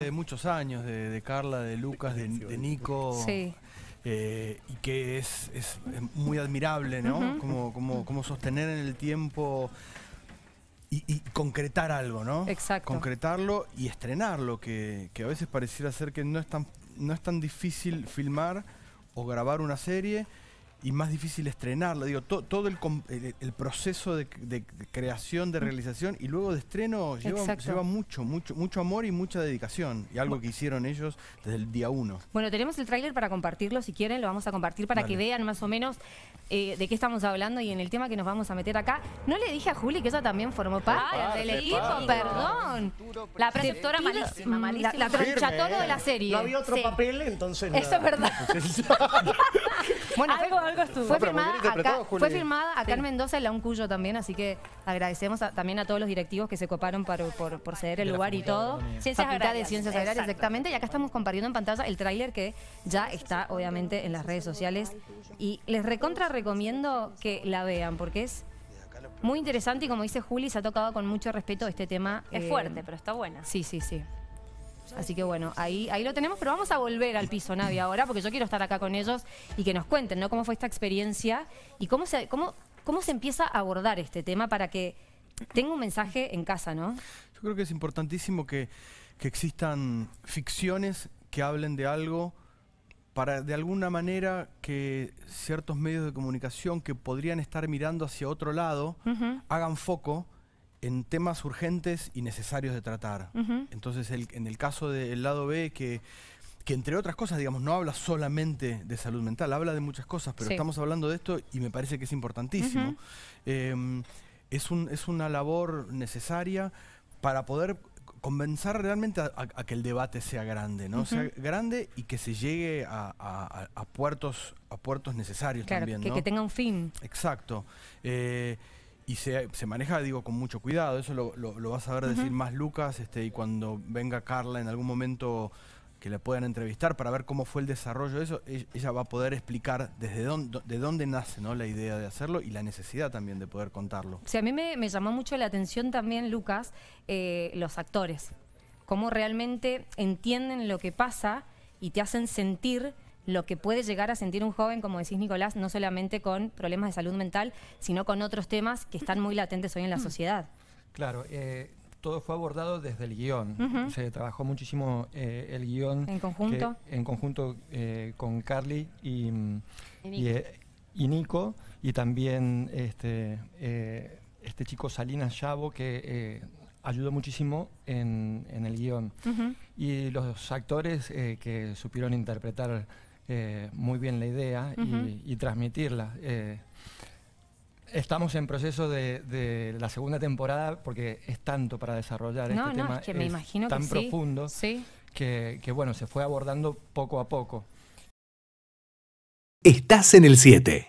de muchos años, de, Carla, de Lucas, de, Nico, eh, y que es, muy admirable, ¿no? como, sostener en el tiempo y, concretar algo, ¿no? Exacto. Concretarlo y estrenarlo, que, que a veces pareciera ser que no es no es tan difícil filmar o grabar una serie y más difícil estrenarlo Digo, todo el, el, proceso de, creación, de mm. realización y luego de estreno lleva, mucho, mucho, mucho amor y mucha dedicación. Y algo que hicieron ellos desde el día uno. Bueno, tenemos el tráiler para compartirlo, si quieren, lo vamos a compartir para que vean más o menos eh, de qué estamos hablando y en el tema que nos vamos a meter acá. No le dije a Juli que ella también formó parte del equipo, perdón. La preceptora malísima, La, de la eh. serie. No había otro papel, entonces. Eso es verdad. Bueno, algo, fue, algo estuvo. Fue, firmada acá, en Mendoza en la Uncuyo también, así que agradecemos también a todos los directivos que se coparon por, ceder el lugar y todo. Ciencias Agrarias, Ciencias Agrarias, exactamente. Y acá estamos compartiendo en pantalla el tráiler que ya está, obviamente, en las redes sociales. Y les recontra recomiendo que la vean, porque es muy interesante y como dice Juli, se ha tocado con mucho respeto este tema. Es eh, fuerte, pero está buena. Sí, sí, sí. Así que bueno, ahí, ahí lo tenemos, pero vamos a volver al piso, Nadia, ahora, porque yo quiero estar acá con ellos y que nos cuenten, Cómo fue esta experiencia y cómo se, cómo, se empieza a abordar este tema para que tenga un mensaje en casa, ¿no? Yo creo que es importantísimo que, existan ficciones que hablen de algo para de alguna manera que ciertos medios de comunicación que podrían estar mirando hacia otro lado hagan foco en temas urgentes y necesarios de tratar. Entonces, en el caso del lado B, que, que, entre otras cosas, digamos, no habla solamente de salud mental, habla de muchas cosas, pero estamos hablando de esto y me parece que es importantísimo. Em, es, un, es una labor necesaria para poder convencer realmente a, que el debate sea grande, ¿no? Sea grande y que se llegue a, puertos a puertos necesarios también, que, que tenga un fin. Exacto. Eh, y se, maneja, digo, con mucho cuidado, eso lo, lo, vas a ver decir más Lucas, este, y cuando venga Carla en algún momento que la puedan entrevistar para ver cómo fue el desarrollo de eso, ella va a poder explicar desde dónde, de dónde nace ¿no? la idea de hacerlo y la necesidad también de poder contarlo. Sí, a mí me, llamó mucho la atención también, Lucas, eh, los actores, cómo realmente entienden lo que pasa y te hacen sentir lo que puede llegar a sentir un joven, como decís Nicolás, no solamente con problemas de salud mental, sino con otros temas que están muy latentes hoy en la mm. sociedad. Claro, eh, todo fue abordado desde el guión. Se trabajó muchísimo eh, el guión. En conjunto. en conjunto eh, con Carly y, Nico. Y, también este, este chico Salinas Chavo, que ayudó muchísimo en, el guión. Y los actores que supieron interpretar eh, muy bien la idea y, transmitirla. Eh, estamos en proceso de, la segunda temporada porque es tanto para desarrollar este tema. Es tan profundo Que, bueno, se fue abordando poco a poco. Estás en el 7.